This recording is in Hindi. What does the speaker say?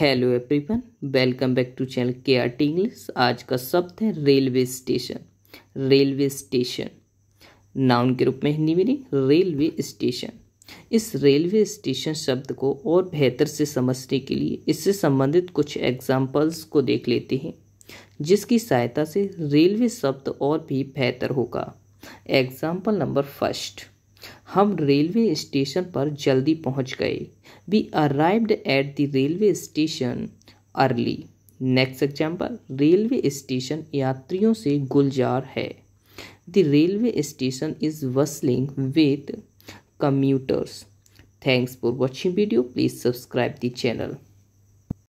hello everyone welcome back to channel K R T English आज का शब्द है railway station railway station noun के रूप में हिंदी मिली रेलवे स्टेशन इस रेलवे स्टेशन शब्द को और बेहतर से समझने के लिए इससे संबंधित कुछ एग्जाम्पल्स को देख लेते हैं जिसकी सहायता से रेलवे शब्द और भी बेहतर होगा एग्जाम्पल नंबर फर्स्ट हम रेलवे स्टेशन पर जल्दी पहुंच गए we arrived at the railway station early next example railway station यात्रियों से गुलजार है the railway station is bustling with commuters thanks for watching video please subscribe the channel